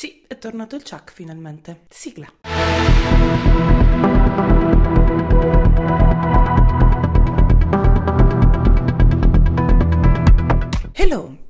Sì, è tornato il Chuck finalmente. Sigla.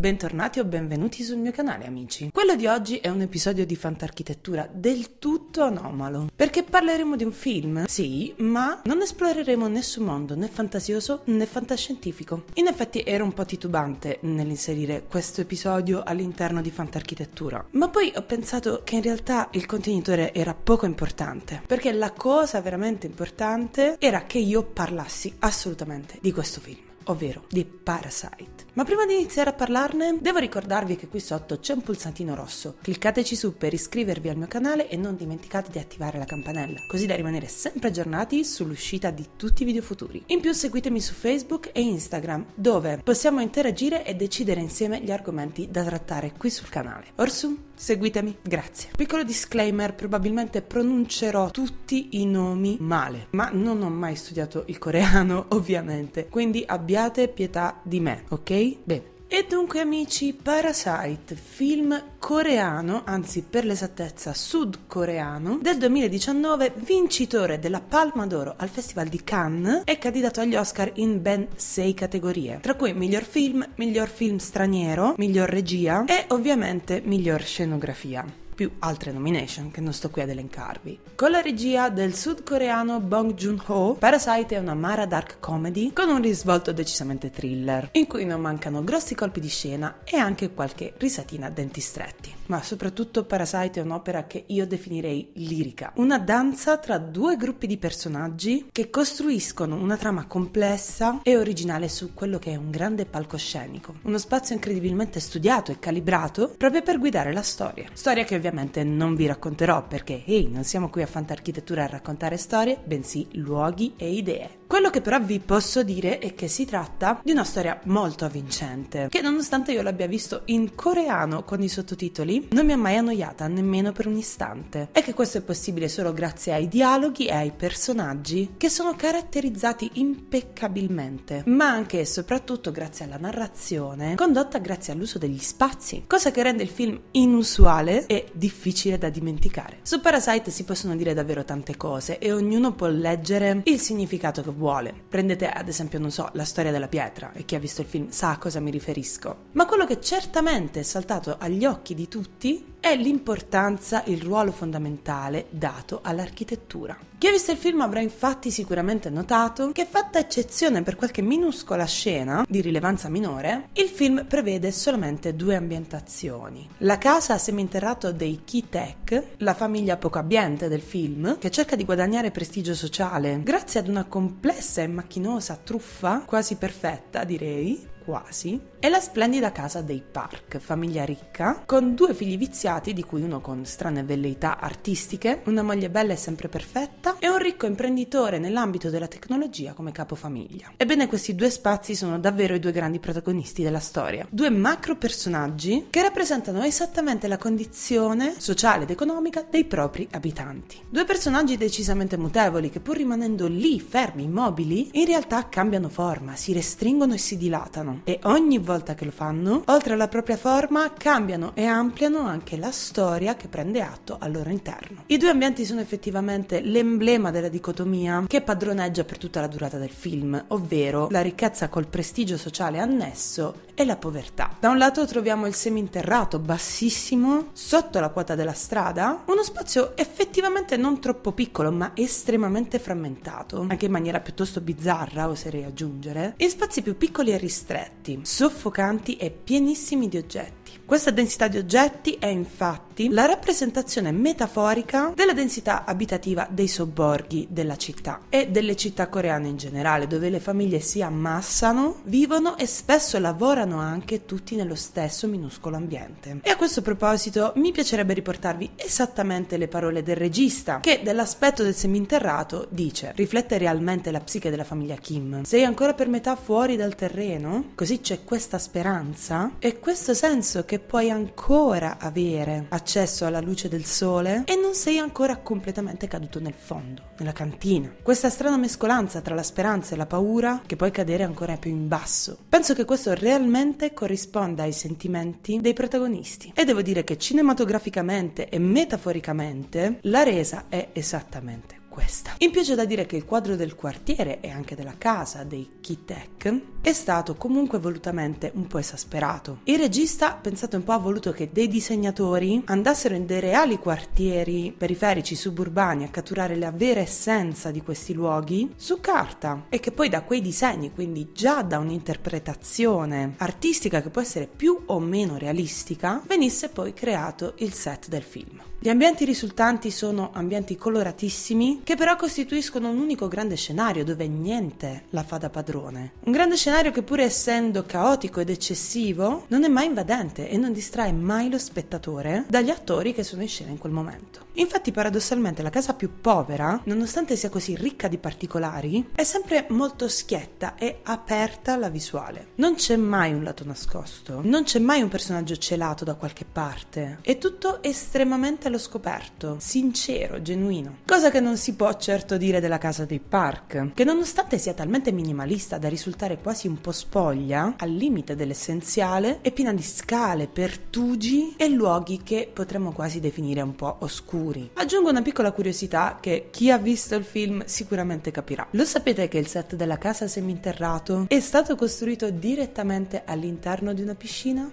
Bentornati o benvenuti sul mio canale amici. Quello di oggi è un episodio di fantarchitettura del tutto anomalo, perché parleremo di un film, sì, ma non esploreremo nessun mondo né fantasioso né fantascientifico. In effetti ero un po' titubante nell'inserire questo episodio all'interno di fantarchitettura, ma poi ho pensato che in realtà il contenitore era poco importante, perché la cosa veramente importante era che io parlassi assolutamente di questo film ovvero di Parasite. Ma prima di iniziare a parlarne, devo ricordarvi che qui sotto c'è un pulsantino rosso. Cliccateci su per iscrivervi al mio canale e non dimenticate di attivare la campanella, così da rimanere sempre aggiornati sull'uscita di tutti i video futuri. In più seguitemi su Facebook e Instagram, dove possiamo interagire e decidere insieme gli argomenti da trattare qui sul canale. Orsù, Seguitemi, grazie. Piccolo disclaimer, probabilmente pronuncerò tutti i nomi male, ma non ho mai studiato il coreano, ovviamente, quindi abbiate pietà di me, ok? Bene. E dunque amici, Parasite, film coreano, anzi per l'esattezza sudcoreano, del 2019, vincitore della Palma d'Oro al Festival di Cannes e candidato agli Oscar in ben sei categorie, tra cui miglior film, miglior film straniero, miglior regia e ovviamente miglior scenografia più altre nomination che non sto qui ad elencarvi. Con la regia del sudcoreano Bong Joon-ho, Parasite è una mara dark comedy con un risvolto decisamente thriller, in cui non mancano grossi colpi di scena e anche qualche risatina a denti stretti ma soprattutto Parasite è un'opera che io definirei lirica, una danza tra due gruppi di personaggi che costruiscono una trama complessa e originale su quello che è un grande palcoscenico, uno spazio incredibilmente studiato e calibrato proprio per guidare la storia, storia che ovviamente non vi racconterò perché, ehi, hey, non siamo qui a fantarchitettura a raccontare storie, bensì luoghi e idee. Quello che però vi posso dire è che si tratta di una storia molto avvincente, che nonostante io l'abbia visto in coreano con i sottotitoli, non mi ha mai annoiata nemmeno per un istante. E che questo è possibile solo grazie ai dialoghi e ai personaggi che sono caratterizzati impeccabilmente, ma anche e soprattutto grazie alla narrazione condotta grazie all'uso degli spazi, cosa che rende il film inusuale e difficile da dimenticare. Su Parasite si possono dire davvero tante cose e ognuno può leggere il significato che vuole. Prendete ad esempio, non so, la storia della pietra e chi ha visto il film sa a cosa mi riferisco. Ma quello che certamente è saltato agli occhi di tutti ti è l'importanza, il ruolo fondamentale dato all'architettura. Chi ha visto il film avrà infatti sicuramente notato che fatta eccezione per qualche minuscola scena di rilevanza minore, il film prevede solamente due ambientazioni. La casa a seminterrato dei Key Tech, la famiglia poco abbiente del film, che cerca di guadagnare prestigio sociale grazie ad una complessa e macchinosa truffa, quasi perfetta direi, quasi, e la splendida casa dei Park, famiglia ricca, con due figli viziati sgraziati, di cui uno con strane velleità artistiche, una moglie bella e sempre perfetta e un ricco imprenditore nell'ambito della tecnologia come capofamiglia. Ebbene, questi due spazi sono davvero i due grandi protagonisti della storia, due macro personaggi che rappresentano esattamente la condizione sociale ed economica dei propri abitanti. Due personaggi decisamente mutevoli che pur rimanendo lì fermi, immobili, in realtà cambiano forma, si restringono e si dilatano e ogni volta che lo fanno, oltre alla propria forma, cambiano e ampliano anche la storia che prende atto al loro interno. I due ambienti sono effettivamente l'emblema della dicotomia che padroneggia per tutta la durata del film, ovvero la ricchezza col prestigio sociale annesso e la povertà. Da un lato troviamo il seminterrato bassissimo, sotto la quota della strada, uno spazio effettivamente non troppo piccolo ma estremamente frammentato, anche in maniera piuttosto bizzarra oserei aggiungere, in spazi più piccoli e ristretti, soffocanti e pienissimi di oggetti oggetti. Questa densità di oggetti è infatti infatti la rappresentazione metaforica della densità abitativa dei sobborghi della città e delle città coreane in generale, dove le famiglie si ammassano, vivono e spesso lavorano anche tutti nello stesso minuscolo ambiente. E a questo proposito mi piacerebbe riportarvi esattamente le parole del regista, che dell'aspetto del seminterrato dice: Riflette realmente la psiche della famiglia Kim. Sei ancora per metà fuori dal terreno? Così c'è questa speranza e questo senso che puoi ancora avere a accesso alla luce del sole e non sei ancora completamente caduto nel fondo, nella cantina. Questa strana mescolanza tra la speranza e la paura che puoi cadere ancora più in basso. Penso che questo realmente corrisponda ai sentimenti dei protagonisti e devo dire che cinematograficamente e metaforicamente la resa è esattamente questa. In più c'è da dire che il quadro del quartiere e anche della casa dei Kitek è stato comunque volutamente un po' esasperato. Il regista, pensate un po', ha voluto che dei disegnatori andassero in dei reali quartieri periferici, suburbani, a catturare la vera essenza di questi luoghi su carta e che poi da quei disegni, quindi già da un'interpretazione artistica che può essere più o meno realistica, venisse poi creato il set del film. Gli ambienti risultanti sono ambienti coloratissimi che però costituiscono un unico grande scenario dove niente la fa da padrone. Un grande scenario che pur essendo caotico ed eccessivo non è mai invadente e non distrae mai lo spettatore dagli attori che sono in scena in quel momento. Infatti paradossalmente la casa più povera, nonostante sia così ricca di particolari, è sempre molto schietta e aperta alla visuale. Non c'è mai un lato nascosto, non c'è mai un personaggio celato da qualche parte. È tutto estremamente l'ho scoperto, sincero, genuino. Cosa che non si può certo dire della casa dei Park, che nonostante sia talmente minimalista da risultare quasi un po' spoglia, al limite dell'essenziale, è piena di scale, pertugi e luoghi che potremmo quasi definire un po' oscuri. Aggiungo una piccola curiosità che chi ha visto il film sicuramente capirà. Lo sapete che il set della casa seminterrato è stato costruito direttamente all'interno di una piscina?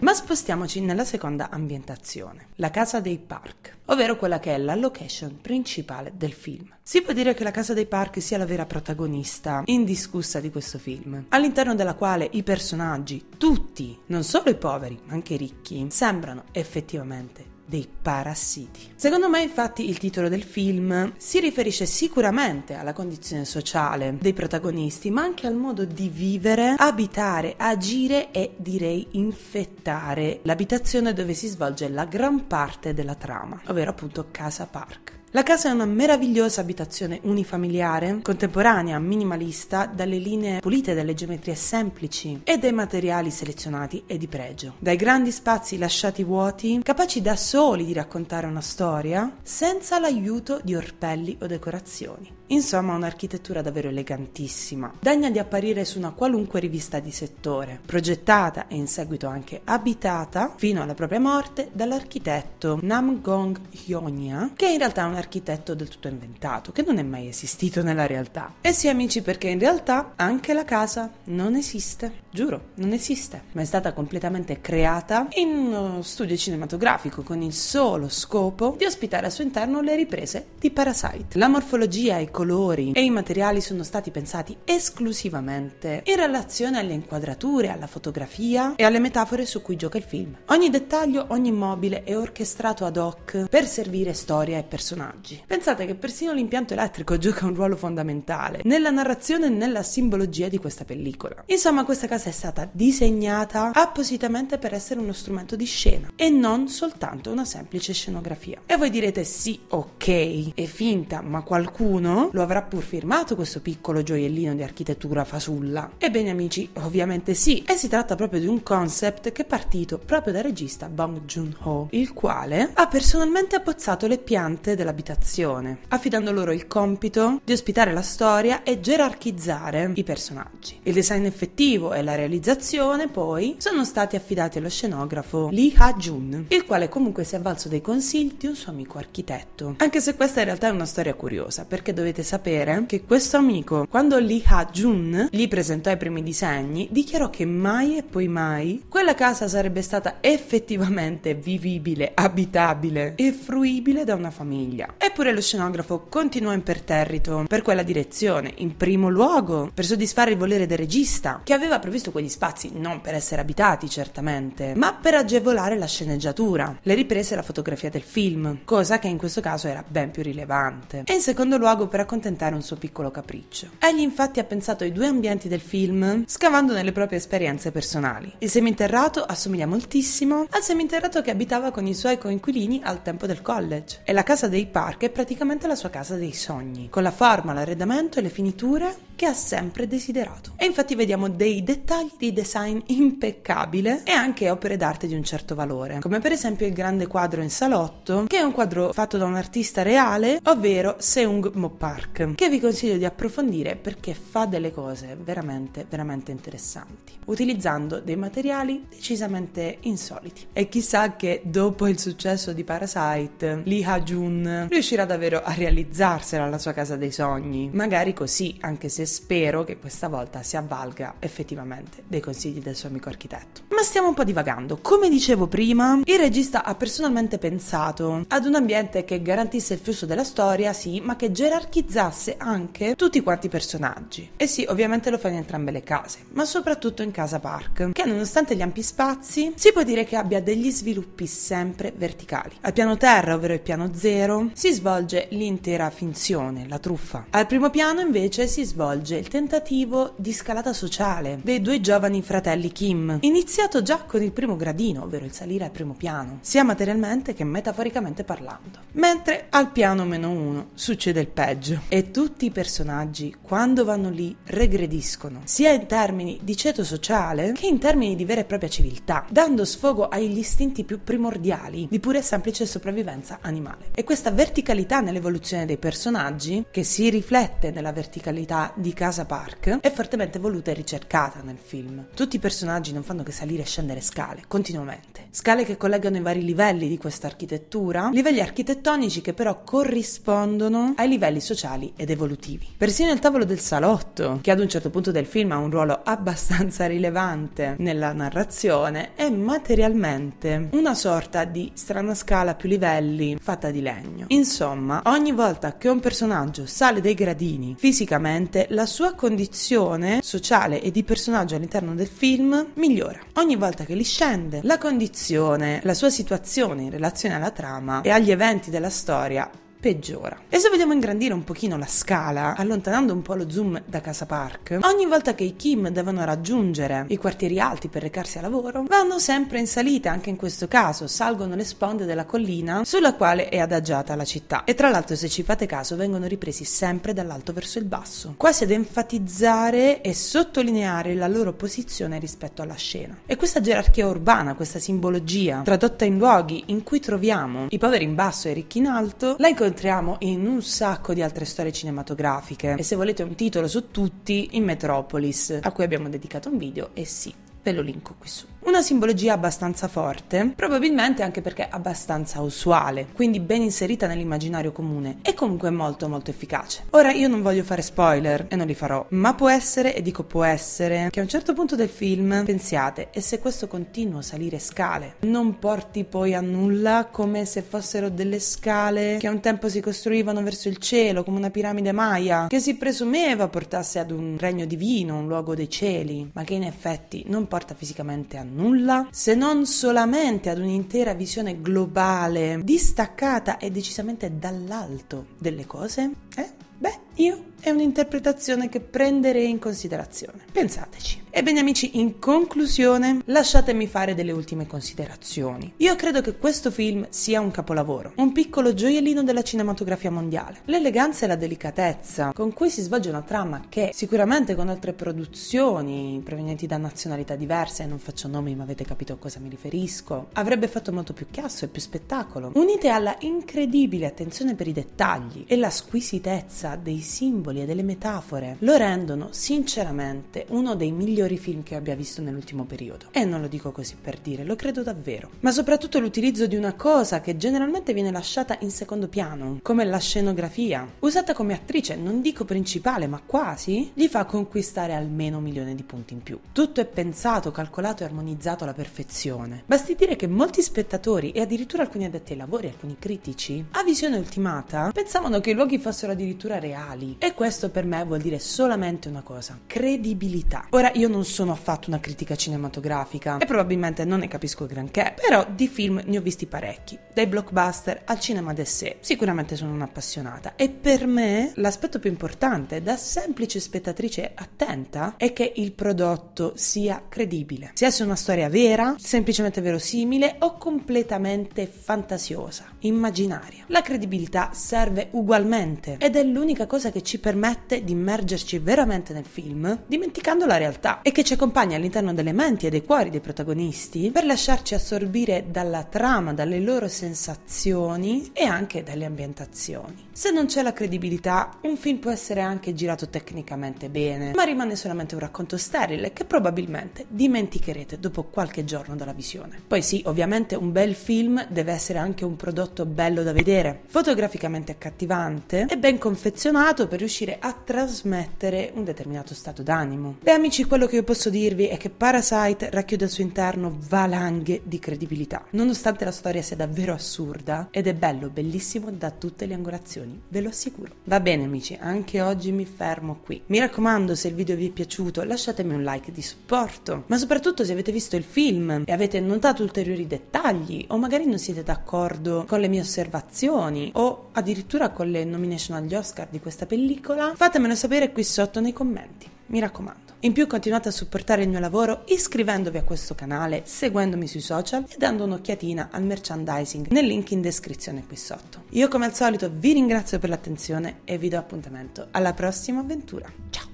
Ma spostiamoci nella seconda ambientazione, la casa dei park, ovvero quella che è la location principale del film. Si può dire che la casa dei park sia la vera protagonista indiscussa di questo film, all'interno della quale i personaggi, tutti, non solo i poveri, ma anche i ricchi, sembrano effettivamente dei parassiti. Secondo me infatti il titolo del film si riferisce sicuramente alla condizione sociale dei protagonisti, ma anche al modo di vivere, abitare, agire e direi infettare l'abitazione dove si svolge la gran parte della trama, ovvero appunto Casa Park. La casa è una meravigliosa abitazione unifamiliare, contemporanea, minimalista, dalle linee pulite, dalle geometrie semplici e dai materiali selezionati e di pregio. Dai grandi spazi lasciati vuoti, capaci da soli di raccontare una storia, senza l'aiuto di orpelli o decorazioni. Insomma, un'architettura davvero elegantissima, degna di apparire su una qualunque rivista di settore, progettata e in seguito anche abitata fino alla propria morte dall'architetto Nam Gong Hyonya, che in realtà è un architetto del tutto inventato, che non è mai esistito nella realtà. E sì, amici, perché in realtà anche la casa non esiste, giuro, non esiste, ma è stata completamente creata in uno studio cinematografico con il solo scopo di ospitare al suo interno le riprese di Parasite. La morfologia e i colori e i materiali sono stati pensati esclusivamente in relazione alle inquadrature, alla fotografia e alle metafore su cui gioca il film. Ogni dettaglio, ogni mobile è orchestrato ad hoc per servire storia e personaggi. Pensate che persino l'impianto elettrico gioca un ruolo fondamentale nella narrazione e nella simbologia di questa pellicola. Insomma, questa casa è stata disegnata appositamente per essere uno strumento di scena e non soltanto una semplice scenografia. E voi direte sì, ok, è finta, ma qualcuno lo avrà pur firmato questo piccolo gioiellino di architettura fasulla? Ebbene amici, ovviamente sì, e si tratta proprio di un concept che è partito proprio dal regista Bong Joon-ho, il quale ha personalmente abbozzato le piante dell'abitazione, affidando loro il compito di ospitare la storia e gerarchizzare i personaggi. Il design effettivo e la realizzazione poi sono stati affidati allo scenografo Lee ha joon il quale comunque si è avvalso dei consigli di un suo amico architetto. Anche se questa in realtà è una storia curiosa, perché dovete importante sapere che questo amico, quando Lee Ha-jun gli presentò i primi disegni, dichiarò che mai e poi mai quella casa sarebbe stata effettivamente vivibile, abitabile e fruibile da una famiglia. Eppure lo scenografo continuò imperterrito per quella direzione, in primo luogo per soddisfare il volere del regista, che aveva previsto quegli spazi non per essere abitati certamente, ma per agevolare la sceneggiatura, le riprese e la fotografia del film, cosa che in questo caso era ben più rilevante. E in secondo luogo per accompagnare accontentare un suo piccolo capriccio. Egli infatti ha pensato ai due ambienti del film scavando nelle proprie esperienze personali. Il seminterrato assomiglia moltissimo al seminterrato che abitava con i suoi coinquilini al tempo del college e la casa dei Park è praticamente la sua casa dei sogni, con la forma, l'arredamento e le finiture che ha sempre desiderato. E infatti vediamo dei dettagli di design impeccabile e anche opere d'arte di un certo valore, come per esempio il grande quadro in salotto, che è un quadro fatto da un artista reale, ovvero Seung Moppa Park, che vi consiglio di approfondire perché fa delle cose veramente, veramente interessanti, utilizzando dei materiali decisamente insoliti. E chissà che dopo il successo di Parasite, Lee Ha-jun riuscirà davvero a realizzarsela alla sua casa dei sogni. Magari così, anche se spero che questa volta si avvalga effettivamente dei consigli del suo amico architetto. Ma stiamo un po' divagando. Come dicevo prima, il regista ha personalmente pensato ad un ambiente che garantisse il flusso della storia, sì, ma che gerarchizzasse enfatizzasse anche tutti quanti i personaggi. E sì, ovviamente lo fa in entrambe le case, ma soprattutto in casa Park, che nonostante gli ampi spazi, si può dire che abbia degli sviluppi sempre verticali. Al piano terra, ovvero il piano zero, si svolge l'intera finzione, la truffa. Al primo piano invece si svolge il tentativo di scalata sociale dei due giovani fratelli Kim, iniziato già con il primo gradino, ovvero il salire al primo piano, sia materialmente che metaforicamente parlando. Mentre al piano meno uno succede il peggio personaggio. E tutti i personaggi, quando vanno lì, regrediscono, sia in termini di ceto sociale che in termini di vera e propria civiltà, dando sfogo agli istinti più primordiali di pura e semplice sopravvivenza animale. E questa verticalità nell'evoluzione dei personaggi, che si riflette nella verticalità di Casa Park, è fortemente voluta e ricercata nel film. Tutti i personaggi non fanno che salire e scendere scale continuamente scale che collegano i vari livelli di questa architettura, livelli architettonici che però corrispondono ai livelli sociali ed evolutivi. Persino il tavolo del salotto, che ad un certo punto del film ha un ruolo abbastanza rilevante nella narrazione, è materialmente una sorta di strana scala a più livelli fatta di legno. Insomma, ogni volta che un personaggio sale dei gradini fisicamente, la sua condizione sociale e di personaggio all'interno del film migliora. Ogni volta che li scende, la condizione narrazione, la sua situazione in relazione alla trama e agli eventi della storia peggiora. E se vogliamo ingrandire un pochino la scala, allontanando un po' lo zoom da Casa Park, ogni volta che i Kim devono raggiungere i quartieri alti per recarsi a lavoro, vanno sempre in salita, anche in questo caso salgono le sponde della collina sulla quale è adagiata la città. E tra l'altro, se ci fate caso, vengono ripresi sempre dall'alto verso il basso, quasi ad enfatizzare e sottolineare la loro posizione rispetto alla scena. E questa gerarchia urbana, questa simbologia, tradotta in luoghi in cui troviamo i poveri in basso e i ricchi in alto, la incontriamo entriamo in un sacco di altre storie cinematografiche e se volete un titolo su tutti, in Metropolis, a cui abbiamo dedicato un video e sì, ve lo linko qui su. Una simbologia abbastanza forte, probabilmente anche perché abbastanza usuale, quindi ben inserita nell'immaginario comune e comunque molto molto efficace. Ora io non voglio fare spoiler e non li farò, ma può essere, e dico può essere, che a un certo punto del film pensiate e se questo continua a salire scale non porti poi a nulla come se fossero delle scale che un tempo si costruivano verso il cielo come una piramide maya che si presumeva portasse ad un regno divino, un luogo dei cieli, ma che in effetti non porta fisicamente a nulla nulla se non solamente ad un'intera visione globale, distaccata e decisamente dall'alto delle cose? Eh? Beh, io è un'interpretazione che prenderei in considerazione. Pensateci. Ebbene amici, in conclusione, lasciatemi fare delle ultime considerazioni. Io credo che questo film sia un capolavoro, un piccolo gioiellino della cinematografia mondiale. L'eleganza e la delicatezza con cui si svolge una trama che sicuramente con altre produzioni provenienti da nazionalità diverse, non faccio nomi ma avete capito a cosa mi riferisco, avrebbe fatto molto più chiasso e più spettacolo. Unite alla incredibile attenzione per i dettagli e la squisitezza dei simboli e delle metafore, lo rendono sinceramente uno dei migliori migliori film che abbia visto nell'ultimo periodo. E non lo dico così per dire, lo credo davvero. Ma soprattutto l'utilizzo di una cosa che generalmente viene lasciata in secondo piano, come la scenografia. Usata come attrice, non dico principale, ma quasi, gli fa conquistare almeno un milione di punti in più. Tutto è pensato, calcolato e armonizzato alla perfezione. Basti dire che molti spettatori e addirittura alcuni addetti ai lavori, alcuni critici, a visione ultimata, pensavano che i luoghi fossero addirittura reali. E questo per me vuol dire solamente una cosa, credibilità. Ora io non sono affatto una critica cinematografica e probabilmente non ne capisco granché, però di film ne ho visti parecchi, dai blockbuster al cinema d'essè. Sicuramente sono un'appassionata e per me l'aspetto più importante da semplice spettatrice attenta è che il prodotto sia credibile, sia su una storia vera, semplicemente verosimile o completamente fantasiosa, immaginaria. La credibilità serve ugualmente ed è l'unica cosa che ci permette di immergerci veramente nel film, dimenticando la realtà e che ci accompagna all'interno delle menti e dei cuori dei protagonisti per lasciarci assorbire dalla trama, dalle loro sensazioni e anche dalle ambientazioni. Se non c'è la credibilità, un film può essere anche girato tecnicamente bene, ma rimane solamente un racconto sterile che probabilmente dimenticherete dopo qualche giorno dalla visione. Poi sì, ovviamente un bel film deve essere anche un prodotto bello da vedere, fotograficamente accattivante e ben confezionato per riuscire a trasmettere un determinato stato d'animo. Beh amici, quello che io posso dirvi è che Parasite racchiude al suo interno valanghe di credibilità. Nonostante la storia sia davvero assurda ed è bello, bellissimo da tutte le angolazioni, ve lo assicuro. Va bene amici, anche oggi mi fermo qui. Mi raccomando, se il video vi è piaciuto, lasciatemi un like di supporto, ma soprattutto se avete visto il film e avete notato ulteriori dettagli o magari non siete d'accordo con le mie osservazioni o addirittura con le nomination agli Oscar di questa pellicola, fatemelo sapere qui sotto nei commenti mi raccomando. In più continuate a supportare il mio lavoro iscrivendovi a questo canale, seguendomi sui social e dando un'occhiatina al merchandising nel link in descrizione qui sotto. Io come al solito vi ringrazio per l'attenzione e vi do appuntamento alla prossima avventura. Ciao!